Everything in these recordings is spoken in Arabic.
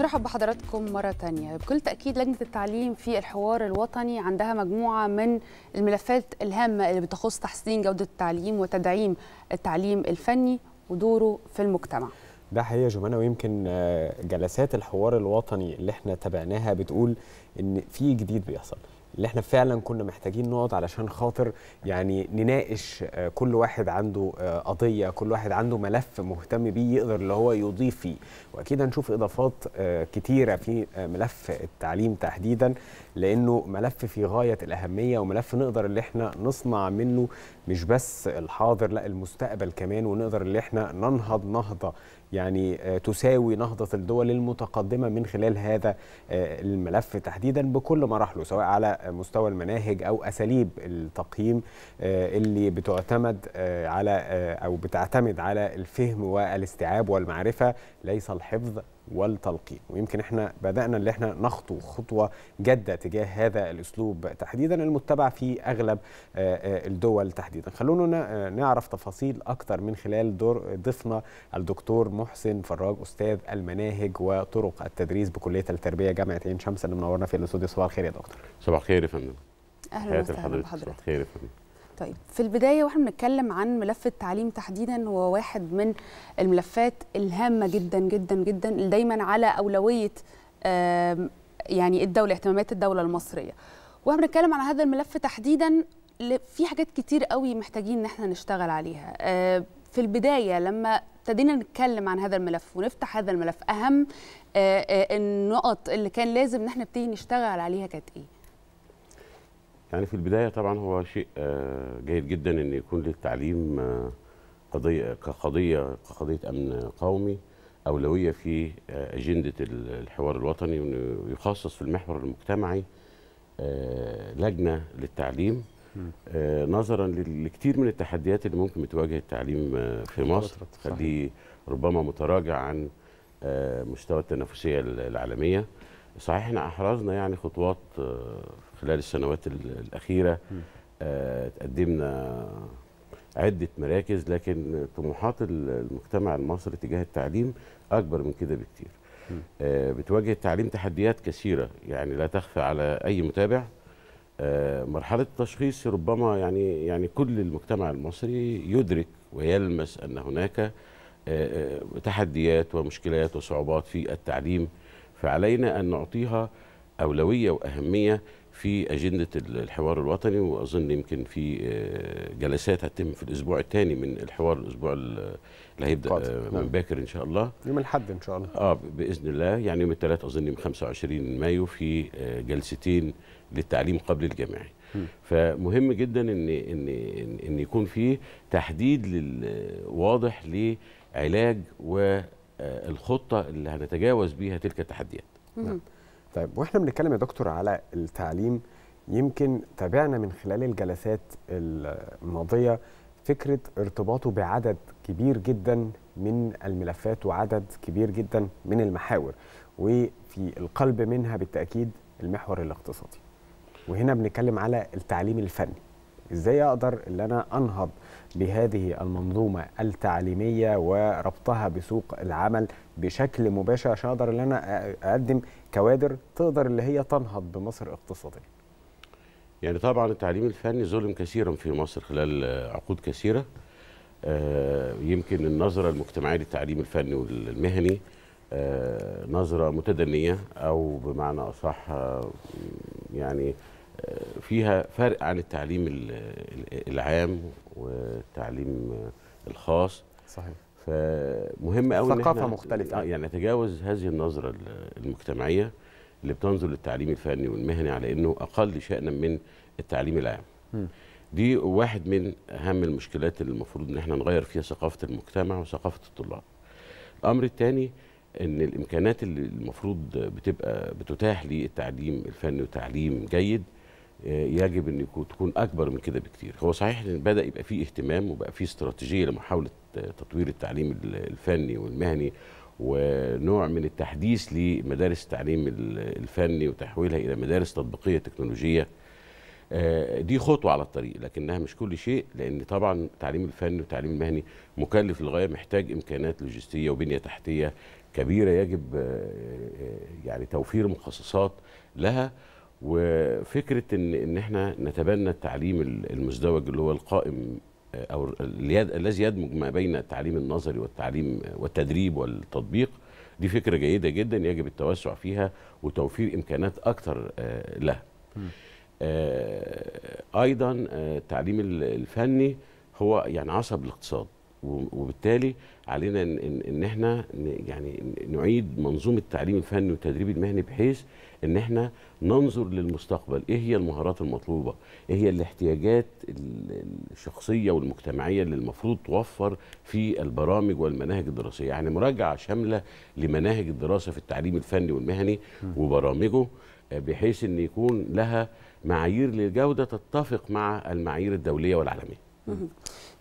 نرحب بحضراتكم مرة تانية بكل تأكيد لجنة التعليم في الحوار الوطني عندها مجموعة من الملفات الهامة اللي بتخص تحسين جودة التعليم وتدعيم التعليم الفني ودوره في المجتمع ده حقيقة جمانة ويمكن آه، جلسات الحوار الوطني اللي احنا تابعناها بتقول ان في جديد بيحصل اللي احنا فعلا كنا محتاجين نقعد علشان خاطر يعني نناقش آه، كل واحد عنده آه، قضيه كل واحد عنده ملف مهتم بيه يقدر اللي هو يضيف فيه واكيد هنشوف اضافات آه، كتيره في ملف التعليم تحديدا لانه ملف في غايه الاهميه وملف نقدر اللي احنا نصنع منه مش بس الحاضر لا المستقبل كمان ونقدر اللي احنا ننهض نهضه يعني آه، تساوي نهضة الدول المتقدمة من خلال هذا آه، الملف تحديدا بكل مراحله سواء على مستوى المناهج أو أساليب التقييم آه، اللي بتعتمد على أو بتعتمد على الفهم والاستيعاب والمعرفة ليس الحفظ والتلقين ويمكن احنا بدأنا اللي احنا نخطو خطوة جادة تجاه هذا الأسلوب تحديدا المتبع في أغلب آه، آه، الدول تحديدا خلونا آه، نعرف تفاصيل اكثر من خلال دور ضيفنا الدكتور محسن فراج أستاذ المناهج وطرق التدريس بكلية التربية جامعة عين شمس اللي منورنا في الاستوديو صباح الخير يا دكتور صباح الخير يا فندم أهلا وسهلا بحضرتك صباح الخير يا فندم طيب في البدايه واحنا بنتكلم عن ملف التعليم تحديدا هو واحد من الملفات الهامه جدا جدا جدا دايما على اولويه يعني الدوله اهتمامات الدوله المصريه واحنا بنتكلم عن هذا الملف تحديدا في حاجات كتير قوي محتاجين ان احنا نشتغل عليها آه، في البدايه لما ابتدينا نتكلم عن هذا الملف ونفتح هذا الملف اهم آه، آه، النقط اللي كان لازم ان احنا نبتدي نشتغل عليها كانت ايه يعني في البدايه طبعا هو شيء آه، جيد جدا ان يكون للتعليم آه، قضيه كقضيه كقضيه امن قومي اولويه في آه، اجنده الحوار الوطني وانه يخصص في المحور المجتمعي لجنه للتعليم نظرا لكثير من التحديات اللي ممكن بتواجه التعليم في مصر خليه ربما متراجع عن مستوى التنافسيه العالميه صحيح احنا احرزنا يعني خطوات آه، خلال السنوات الاخيره آه، قدمنا عده مراكز لكن طموحات المجتمع المصري تجاه التعليم اكبر من كده بكتير آه، بتواجه التعليم تحديات كثيره يعني لا تخفى على اي متابع مرحله التشخيص ربما يعني يعني كل المجتمع المصري يدرك ويلمس ان هناك تحديات ومشكلات وصعوبات في التعليم فعلينا أن نعطيها أولوية وأهمية في أجندة الحوار الوطني وأظن يمكن في آه، جلسات هتتم في الأسبوع الثاني من الحوار الأسبوع اللي هيبدأ آه، نعم. من باكر إن شاء الله يوم الأحد إن شاء الله آه بإذن الله يعني يوم الثلاث أظن يوم 25 مايو في آه، جلستين للتعليم قبل الجامعي فمهم جدا ان ان ان يكون في تحديد واضح لعلاج و آه، الخطه اللي هنتجاوز بيها تلك التحديات نعم. طيب واحنا بنتكلم يا دكتور على التعليم يمكن تابعنا من خلال الجلسات الماضيه فكره ارتباطه بعدد كبير جدا من الملفات وعدد كبير جدا من المحاور وفي القلب منها بالتاكيد المحور الاقتصادي وهنا بنتكلم على التعليم الفني ازاي اقدر ان انا انهض لهذه المنظومة التعليمية وربطها بسوق العمل بشكل مباشر عشان أقدر أن أنا أقدم كوادر تقدر اللي هي تنهض بمصر اقتصاديا يعني طبعا التعليم الفني ظلم كثيرا في مصر خلال عقود كثيرة آه، يمكن النظرة المجتمعية للتعليم الفني والمهني آه، نظرة متدنية أو بمعنى أصح آه، يعني فيها فرق عن التعليم العام والتعليم الخاص صحيح فمهم قوي ثقافه مختلفه يعني نتجاوز هذه النظره المجتمعيه اللي بتنظر للتعليم الفني والمهني على انه اقل شانا من التعليم العام م. دي واحد من اهم المشكلات اللي المفروض ان احنا نغير فيها ثقافه المجتمع وثقافه الطلاب الامر الثاني ان الامكانات اللي المفروض بتبقى بتتاح للتعليم الفني وتعليم جيد يجب ان تكون اكبر من كده بكتير هو صحيح ان بدا يبقى في اهتمام وبقى في استراتيجيه لمحاوله تطوير التعليم الفني والمهني ونوع من التحديث لمدارس التعليم الفني وتحويلها الى مدارس تطبيقيه تكنولوجيه آه، دي خطوه على الطريق لكنها مش كل شيء لان طبعا التعليم الفني والتعليم المهني مكلف للغايه محتاج امكانات لوجستيه وبنيه تحتيه كبيره يجب آه، آه، يعني توفير مخصصات لها وفكره ان ان احنا نتبنى التعليم المزدوج اللي هو القائم آه، او الذي يدمج ما بين التعليم النظري والتعليم والتدريب والتطبيق دي فكره جيده جدا يجب التوسع فيها وتوفير امكانات اكثر آه، لها آه، ايضا التعليم الفني هو يعني عصب الاقتصاد وبالتالي علينا ان, إن احنا يعني نعيد منظومه التعليم الفني والتدريب المهني بحيث ان احنا ننظر للمستقبل ايه هي المهارات المطلوبه ايه هي الاحتياجات الشخصيه والمجتمعيه اللي المفروض توفر في البرامج والمناهج الدراسيه يعني مراجعه شامله لمناهج الدراسه في التعليم الفني والمهني وبرامجه بحيث ان يكون لها معايير للجوده تتفق مع المعايير الدوليه والعالميه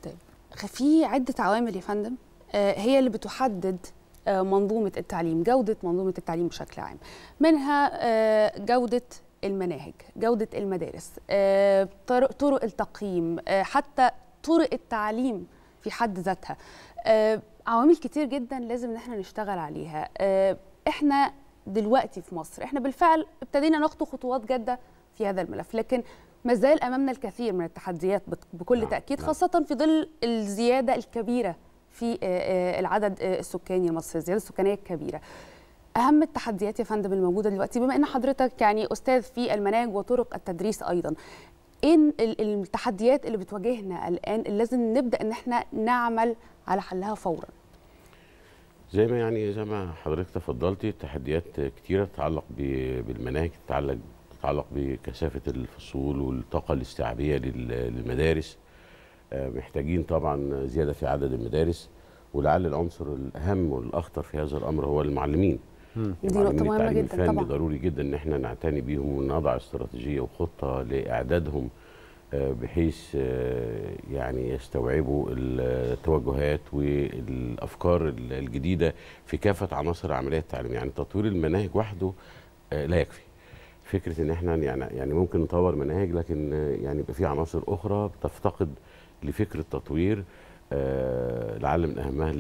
طيب في عده عوامل يا فندم آه، هي اللي بتحدد آه، منظومه التعليم جوده منظومه التعليم بشكل عام منها آه، جوده المناهج جوده المدارس آه، طرق التقييم حتى طرق التعليم في حد ذاتها عوامل كتير جدا لازم ان احنا نشتغل عليها احنا دلوقتي في مصر احنا بالفعل ابتدينا نخطو خطوات جاده في هذا الملف لكن ما زال امامنا الكثير من التحديات بكل نعم، تاكيد نعم. خاصه في ظل الزياده الكبيره في آه، آه، العدد آه، السكاني المصري الزياده السكانيه الكبيره اهم التحديات يا فندم الموجوده دلوقتي بما ان حضرتك يعني استاذ في المناهج وطرق التدريس ايضا ايه التحديات اللي بتواجهنا الان اللي لازم نبدا ان احنا نعمل على حلها فورا زي ما يعني زي ما حضرتك تفضلتي تحديات كتيره تتعلق بالمناهج تتعلق تتعلق بكثافه الفصول والطاقه الاستيعابيه للمدارس آه، محتاجين طبعا زياده في عدد المدارس ولعل العنصر الاهم والاخطر في هذا الامر هو المعلمين يعني دي نقطه مهمه جدا طبعا ضروري جدا ان احنا نعتني بيهم ونضع استراتيجيه وخطه لاعدادهم آه، بحيث آه، يعني يستوعبوا التوجهات والافكار الجديده في كافه عناصر العمليه التعليميه يعني تطوير المناهج وحده لا يكفي فكره ان احنا يعني يعني ممكن نطور مناهج لكن يعني يبقى في عناصر اخرى بتفتقد لفكرة تطوير آه، لعل من اهمها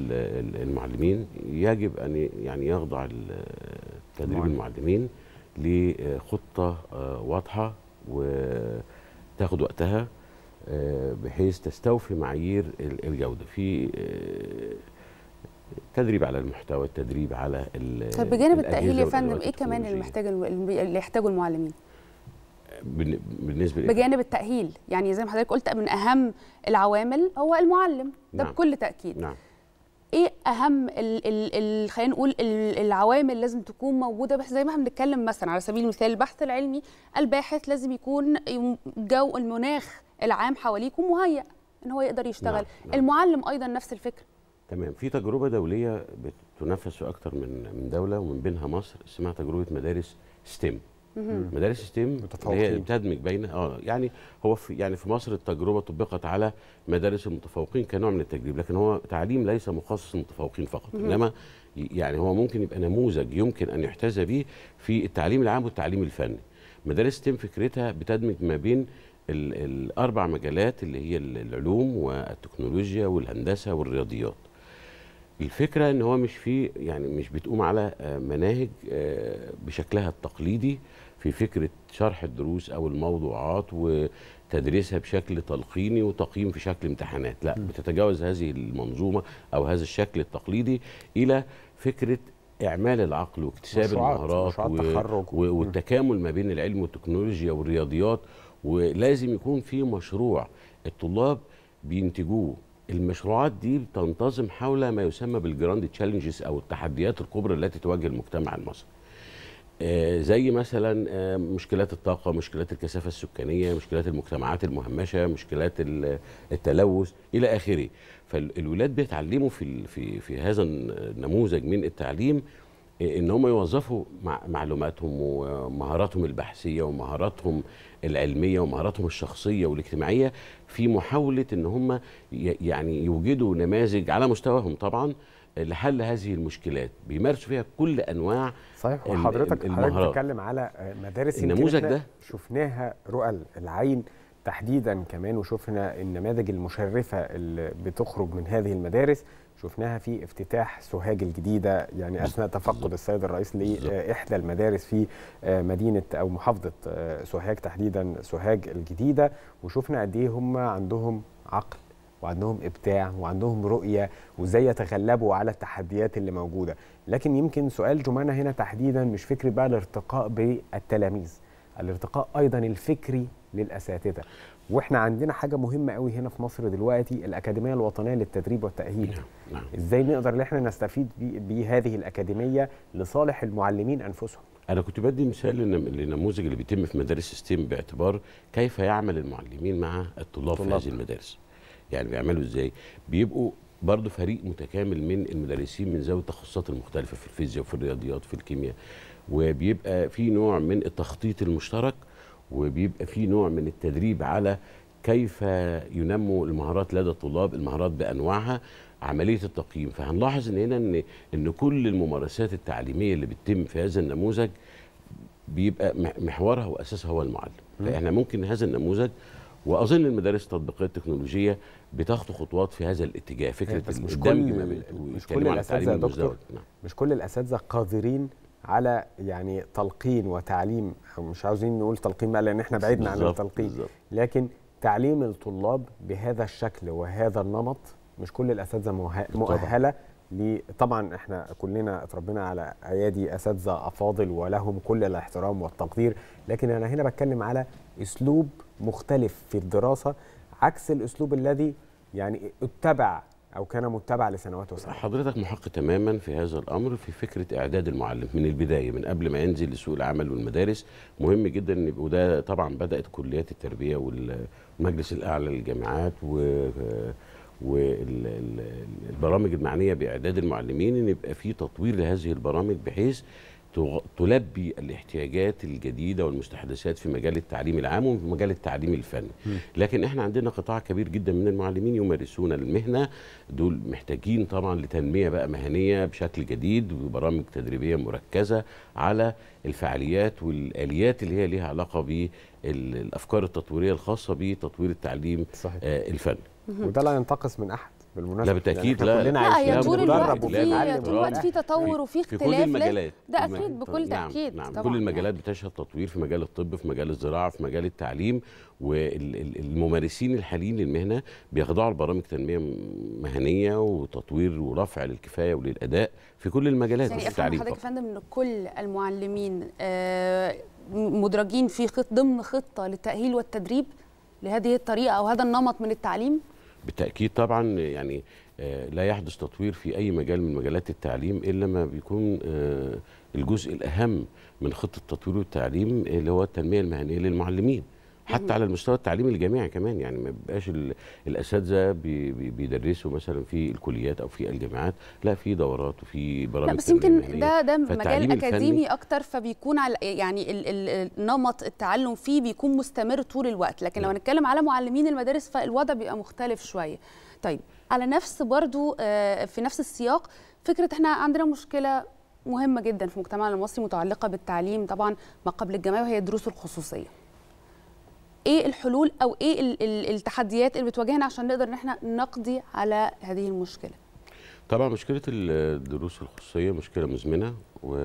المعلمين يجب ان يعني يخضع تدريب نعم. المعلمين لخطه آه، واضحه وتاخد وقتها آه، بحيث تستوفي معايير الجوده في تدريب على المحتوى التدريب على طب بجانب التاهيل يا فندم ايه كمان اللي محتاج اللي يحتاجه المعلمين بالنسبه بجانب التاهيل يعني زي ما حضرتك قلت من اهم العوامل هو المعلم ده نعم. بكل تاكيد نعم. ايه اهم خلينا نقول العوامل لازم تكون موجوده بحيث زي ما احنا بنتكلم مثلا على سبيل المثال البحث العلمي الباحث لازم يكون جو المناخ العام حواليه يكون مهيئ ان هو يقدر يشتغل نعم. نعم. المعلم ايضا نفس الفكره تمام في تجربه دوليه بتنفذ في اكتر من من دوله ومن بينها مصر اسمها تجربه مدارس ستيم مدارس ستيم هي بتدمج بين اه يعني هو في يعني في مصر التجربه طبقت على مدارس المتفوقين كنوع من التجريب لكن هو تعليم ليس مخصص للمتفوقين فقط انما يعني هو ممكن يبقى نموذج يمكن ان يحتذى به في التعليم العام والتعليم الفني مدارس ستيم فكرتها بتدمج ما بين الاربع مجالات اللي هي العلوم والتكنولوجيا والهندسه والرياضيات الفكره ان هو مش في يعني مش بتقوم على آه، مناهج آه، بشكلها التقليدي في فكره شرح الدروس او الموضوعات وتدريسها بشكل تلقيني وتقييم في شكل امتحانات لا بتتجاوز هذه المنظومه او هذا الشكل التقليدي الى فكره اعمال العقل واكتساب المهارات و... و... والتكامل ما بين العلم والتكنولوجيا والرياضيات ولازم يكون في مشروع الطلاب بينتجوه المشروعات دي بتنتظم حول ما يسمى بالجراند تشالنجز او التحديات الكبرى التي تواجه المجتمع المصري آه، زي مثلا آه، مشكلات الطاقه مشكلات الكثافه السكانيه مشكلات المجتمعات المهمشه مشكلات التلوث الى اخره فالولاد بيتعلموا في في في هذا النموذج من التعليم آه، ان هم يوظفوا معلوماتهم ومهاراتهم البحثيه ومهاراتهم العلميه ومهاراتهم الشخصيه والاجتماعيه في محاوله ان هم يعني يوجدوا نماذج على مستواهم طبعا لحل هذه المشكلات بيمارسوا فيها كل انواع صحيح وحضرتك حضرتك بتتكلم على مدارس النموذج ده شفناها رؤى العين تحديدا كمان وشفنا النماذج المشرفه اللي بتخرج من هذه المدارس شفناها في افتتاح سوهاج الجديده يعني اثناء تفقد السيد الرئيس لاحدى المدارس في مدينه او محافظه آه، سوهاج تحديدا سوهاج الجديده وشفنا قد ايه هم عندهم عقل وعندهم ابداع وعندهم رؤيه وازاي يتغلبوا على التحديات اللي موجوده لكن يمكن سؤال جمانه هنا تحديدا مش فكره بقى الارتقاء بالتلاميذ الارتقاء ايضا الفكري للاساتذه واحنا عندنا حاجه مهمه قوي هنا في مصر دلوقتي الاكاديميه الوطنيه للتدريب والتاهيل نعم، نعم. ازاي نقدر ان احنا نستفيد بهذه الاكاديميه لصالح المعلمين انفسهم انا كنت بدي مثال للنموذج اللي بيتم في مدارس ستيم باعتبار كيف يعمل المعلمين مع الطلاب طلاب. في هذه المدارس يعني بيعملوا ازاي بيبقوا برضه فريق متكامل من المدرسين من ذوي التخصصات المختلفه في الفيزياء وفي الرياضيات وفي الكيمياء وبيبقى في نوع من التخطيط المشترك وبيبقى في نوع من التدريب على كيف ينمو المهارات لدى الطلاب المهارات بانواعها عمليه التقييم فهنلاحظ ان هنا ان ان كل الممارسات التعليميه اللي بتتم في هذا النموذج بيبقى محورها واساسها هو المعلم فاحنا ممكن هذا النموذج واظن المدارس التطبيقيه التكنولوجيه بتاخد خطوات في هذا الاتجاه فكره بس مش الدمج ما بين مش كل الاساتذه دكتور نعم. مش كل الاساتذه قادرين على يعني تلقين وتعليم مش عاوزين نقول تلقين بقى لان احنا بعدنا عن التلقين بالزبط. لكن تعليم الطلاب بهذا الشكل وهذا النمط مش كل الاساتذه مؤهله طبعا احنا كلنا اتربينا على ايادي اساتذه افاضل ولهم كل الاحترام والتقدير لكن انا هنا بتكلم على اسلوب مختلف في الدراسه عكس الاسلوب الذي يعني اتبع او كان متبع لسنوات وسنوات حضرتك محق تماما في هذا الامر في فكره اعداد المعلم من البدايه من قبل ما ينزل لسوق العمل والمدارس مهم جدا وده طبعا بدات كليات التربيه والمجلس الاعلى للجامعات و والبرامج المعنيه باعداد المعلمين ان يبقى في تطوير لهذه البرامج بحيث تلبي الاحتياجات الجديده والمستحدثات في مجال التعليم العام وفي مجال التعليم الفني لكن احنا عندنا قطاع كبير جدا من المعلمين يمارسون المهنه دول محتاجين طبعا لتنميه بقى مهنيه بشكل جديد وبرامج تدريبيه مركزه على الفعاليات والاليات اللي هي ليها علاقه بالافكار التطويريه الخاصه بتطوير التعليم صحيح. آه، الفني وده لا ينتقص من احد بالمناسبه لا بالتاكيد يعني لا كلنا لا هي طول الوقت في طول الوقت في تطور وفي اختلاف في كل المجالات ده اكيد نعم، بكل نعم، تاكيد نعم طبعا كل المجالات بتشهد تطوير في مجال الطب في مجال الزراعه في مجال التعليم والممارسين الحاليين للمهنه بيخضعوا لبرامج تنميه مهنيه وتطوير ورفع للكفايه وللاداء في كل المجالات يعني مش التعليم حضرتك يا فندم ان كل المعلمين آه، مدرجين في ضمن خطه للتاهيل والتدريب لهذه الطريقه او هذا النمط من التعليم بالتاكيد طبعا يعني آه، لا يحدث تطوير في اي مجال من مجالات التعليم الا ما بيكون آه، الجزء الاهم من خطه تطوير التعليم اللي هو التنميه المهنيه للمعلمين حتى على المستوى التعليمي الجامعي كمان يعني ما بيبقاش الاساتذه بيدرسوا مثلا في الكليات او في الجامعات لا في دورات وفي برامج لا بس يمكن ده ده مجال اكاديمي اكتر فبيكون على يعني النمط التعلم فيه بيكون مستمر طول الوقت لكن لو نعم. هنتكلم على معلمين المدارس فالوضع بيبقى مختلف شويه طيب على نفس برضو آه، في نفس السياق فكره احنا عندنا مشكله مهمه جدا في مجتمعنا المصري متعلقه بالتعليم طبعا ما قبل الجامعه وهي الدروس الخصوصيه ايه الحلول او ايه التحديات اللي بتواجهنا عشان نقدر ان احنا نقضي على هذه المشكله طبعا مشكله الدروس الخصوصيه مشكله مزمنه و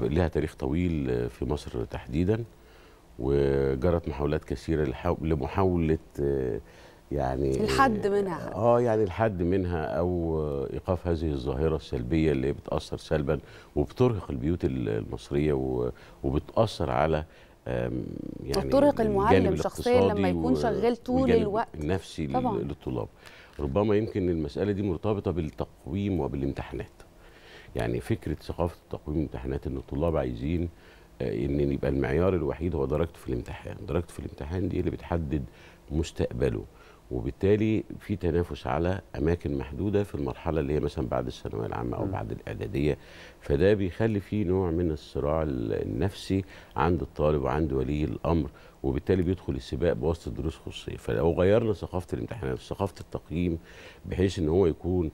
لها تاريخ طويل في مصر تحديدا وجرت محاولات كثيره لمحاوله يعني الحد منها اه يعني الحد منها او ايقاف هذه الظاهره السلبيه اللي بتاثر سلبا وبترهق البيوت المصريه وبتاثر على يعني الطرق المعلم شخصيا لما يكون شغال طول الوقت النفسي طبعا. للطلاب ربما يمكن المساله دي مرتبطه بالتقويم وبالامتحانات يعني فكره ثقافه التقويم والامتحانات ان الطلاب عايزين آه، ان يبقى المعيار الوحيد هو درجته في الامتحان درجته في الامتحان دي اللي بتحدد مستقبله وبالتالي في تنافس على اماكن محدوده في المرحله اللي هي مثلا بعد الثانويه العامه او بعد الاعداديه فده بيخلي في نوع من الصراع النفسي عند الطالب وعند ولي الامر وبالتالي بيدخل السباق بواسطه دروس خصوصيه فلو غيرنا ثقافه الامتحانات ثقافه التقييم بحيث ان هو يكون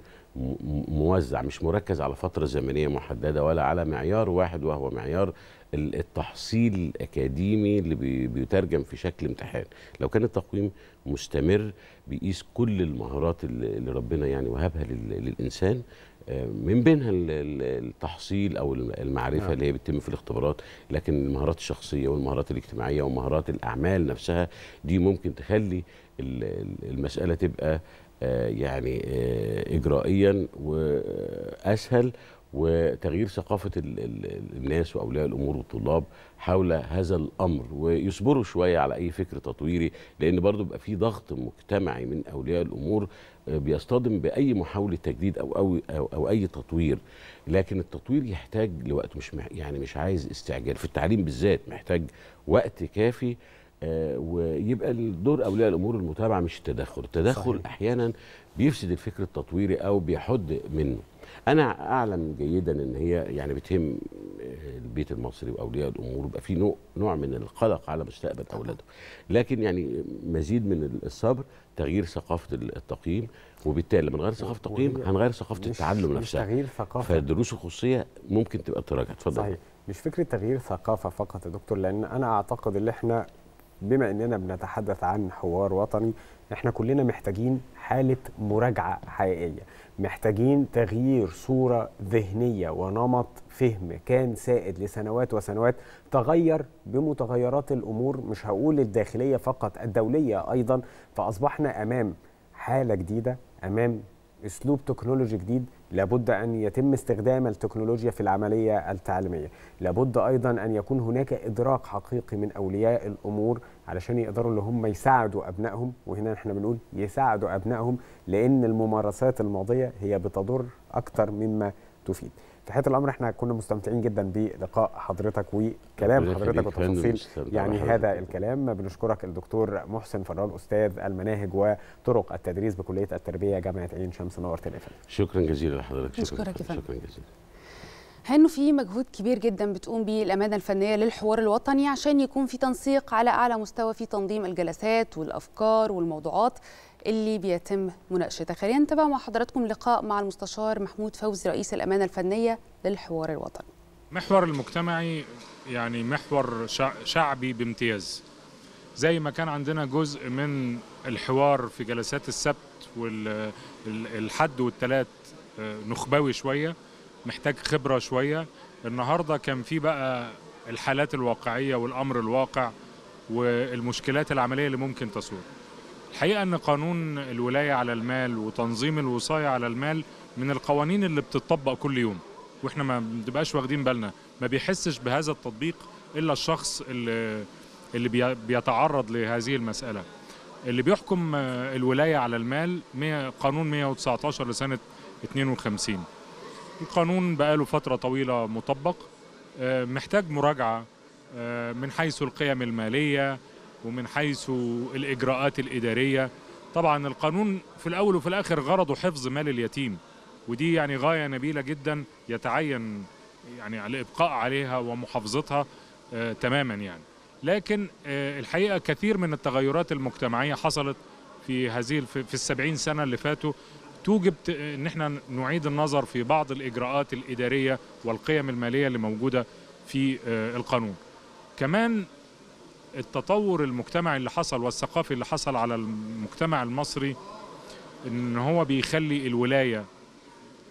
موزع مش مركز على فترة زمنية محددة ولا على معيار واحد وهو معيار التحصيل الأكاديمي اللي بيترجم في شكل امتحان لو كان التقويم مستمر بيقيس كل المهارات اللي ربنا يعني وهبها للإنسان آه، من بينها التحصيل او المعرفه اللي هي بتتم في الاختبارات لكن المهارات الشخصيه والمهارات الاجتماعيه ومهارات الاعمال نفسها دي ممكن تخلي المساله تبقى آه، يعني آه، اجرائيا واسهل وتغيير ثقافه الناس واولياء الامور والطلاب حول هذا الامر ويصبروا شويه على اي فكر تطويري لان برضه بيبقى في ضغط مجتمعي من اولياء الامور آه، بيصطدم باي محاوله تجديد او او او, أو اي تطوير لكن التطوير يحتاج لوقت مش يعني مش عايز استعجال في التعليم بالذات محتاج وقت كافي آه، ويبقى الدور اولياء الامور المتابعه مش التدخل، التدخل صحيح. احيانا بيفسد الفكر التطويري او بيحد منه. انا اعلم جيدا ان هي يعني بتهم آه، البيت المصري واولياء الامور بقى في نوع نوع من القلق على مستقبل اولادهم. لكن يعني مزيد من الصبر تغيير ثقافه التقييم وبالتالي لما نغير ثقافه التقييم هنغير ثقافه التعلم نفسها. تغيير ثقافه فالدروس الخصوصيه ممكن تبقى تراجع اتفضل. صحيح. مش فكره تغيير ثقافه فقط يا دكتور لان انا اعتقد ان احنا بما اننا بنتحدث عن حوار وطني احنا كلنا محتاجين حاله مراجعه حقيقيه محتاجين تغيير صوره ذهنيه ونمط فهم كان سائد لسنوات وسنوات تغير بمتغيرات الامور مش هقول الداخليه فقط الدوليه ايضا فاصبحنا امام حاله جديده امام اسلوب تكنولوجي جديد لابد ان يتم استخدام التكنولوجيا في العمليه التعليميه لابد ايضا ان يكون هناك ادراك حقيقي من اولياء الامور علشان يقدروا ان هم يساعدوا ابنائهم وهنا احنا بنقول يساعدوا ابنائهم لان الممارسات الماضيه هي بتضر اكتر مما تفيد في الامر احنا كنا مستمتعين جدا بلقاء حضرتك وكلام حضرتك وتفاصيل يعني هذا الكلام بنشكرك الدكتور محسن فرال استاذ المناهج وطرق التدريس بكليه التربيه جامعه عين شمس نورت تل شكرا جزيلا لحضرتك شكرا, شكرا جزيلا هانو في مجهود كبير جدا بتقوم به الامانه الفنيه للحوار الوطني عشان يكون في تنسيق على اعلى مستوى في تنظيم الجلسات والافكار والموضوعات اللي بيتم مناقشتها خلينا نتابع مع حضراتكم لقاء مع المستشار محمود فوزي رئيس الامانه الفنيه للحوار الوطني محور المجتمعي يعني محور شعبي بامتياز زي ما كان عندنا جزء من الحوار في جلسات السبت والحد والثلاث آه، نخبوي شويه محتاج خبره شويه النهارده كان في بقى الحالات الواقعيه والامر الواقع والمشكلات العمليه اللي ممكن تصور الحقيقة أن قانون الولاية على المال وتنظيم الوصاية على المال من القوانين اللي بتطبق كل يوم واحنا ما بنبقاش واخدين بالنا ما بيحسش بهذا التطبيق الا الشخص اللي اللي بيتعرض لهذه المساله اللي بيحكم الولايه على المال قانون 119 لسنه 52 القانون بقاله فتره طويله مطبق آه، محتاج مراجعه آه، من حيث القيم الماليه ومن حيث الإجراءات الإدارية طبعا القانون في الأول وفي الآخر غرضه حفظ مال اليتيم ودي يعني غاية نبيلة جدا يتعين يعني الإبقاء عليها ومحافظتها آه تماما يعني لكن آه الحقيقة كثير من التغيرات المجتمعية حصلت في هذه في السبعين سنة اللي فاتوا توجب آه، ان احنا نعيد النظر في بعض الاجراءات الاداريه والقيم الماليه اللي موجوده في آه، القانون. كمان التطور المجتمعي اللي حصل والثقافي اللي حصل على المجتمع المصري ان هو بيخلي الولايه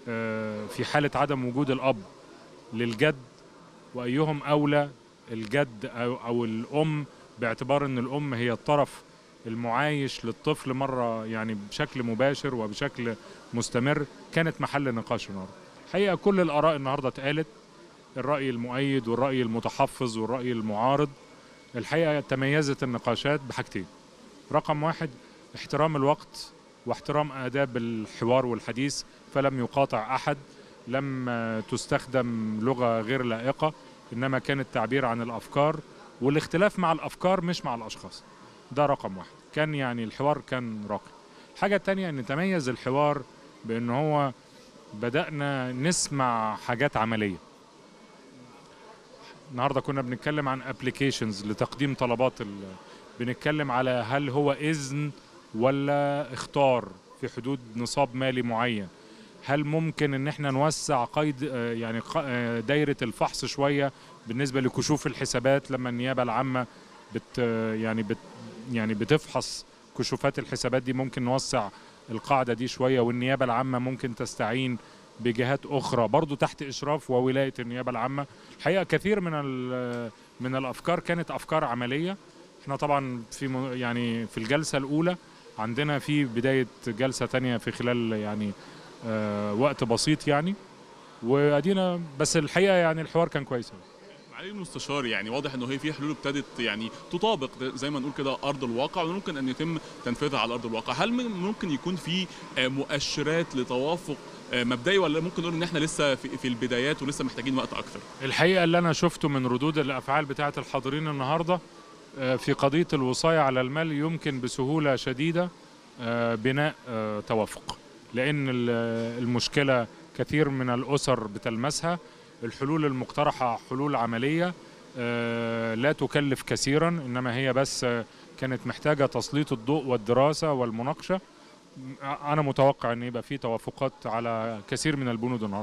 آه، في حاله عدم وجود الاب للجد وايهم اولى الجد او الام باعتبار ان الام هي الطرف المعايش للطفل مره يعني بشكل مباشر وبشكل مستمر كانت محل نقاش النهارده. حقيقه كل الاراء النهارده اتقالت الراي المؤيد والراي المتحفظ والراي المعارض الحقيقة تميزت النقاشات بحاجتين رقم واحد احترام الوقت واحترام آداب الحوار والحديث فلم يقاطع أحد لم تستخدم لغة غير لائقة إنما كان التعبير عن الأفكار والاختلاف مع الأفكار مش مع الأشخاص ده رقم واحد كان يعني الحوار كان راقي الحاجة الثانيه أن تميز الحوار بأن هو بدأنا نسمع حاجات عملية النهارده كنا بنتكلم عن ابلكيشنز لتقديم طلبات ال... بنتكلم على هل هو اذن ولا اختار في حدود نصاب مالي معين هل ممكن ان احنا نوسع قيد يعني دايره الفحص شويه بالنسبه لكشوف الحسابات لما النيابه العامه بت يعني بت يعني بتفحص كشوفات الحسابات دي ممكن نوسع القاعده دي شويه والنيابه العامه ممكن تستعين بجهات اخرى برضو تحت اشراف وولايه النيابه العامه الحقيقه كثير من من الافكار كانت افكار عمليه احنا طبعا في يعني في الجلسه الاولى عندنا في بدايه جلسه ثانيه في خلال يعني آه وقت بسيط يعني وادينا بس الحقيقه يعني الحوار كان كويس معالي المستشار يعني واضح انه هي في حلول ابتدت يعني تطابق زي ما نقول كده ارض الواقع وممكن ان يتم تنفيذها على ارض الواقع، هل ممكن يكون في آه، مؤشرات لتوافق آه، مبدئي ولا ممكن نقول ان احنا لسه في البدايات ولسه محتاجين وقت اكثر الحقيقه اللي انا شفته من ردود الافعال بتاعه الحاضرين النهارده آه، في قضيه الوصايه على المال يمكن بسهوله شديده آه، بناء توافق لان المشكله كثير من الاسر بتلمسها الحلول المقترحه حلول عمليه لا تكلف كثيرا انما هي بس كانت محتاجه تسليط الضوء والدراسه والمناقشه انا متوقع ان يبقى في توافقات على كثير من البنود النهارده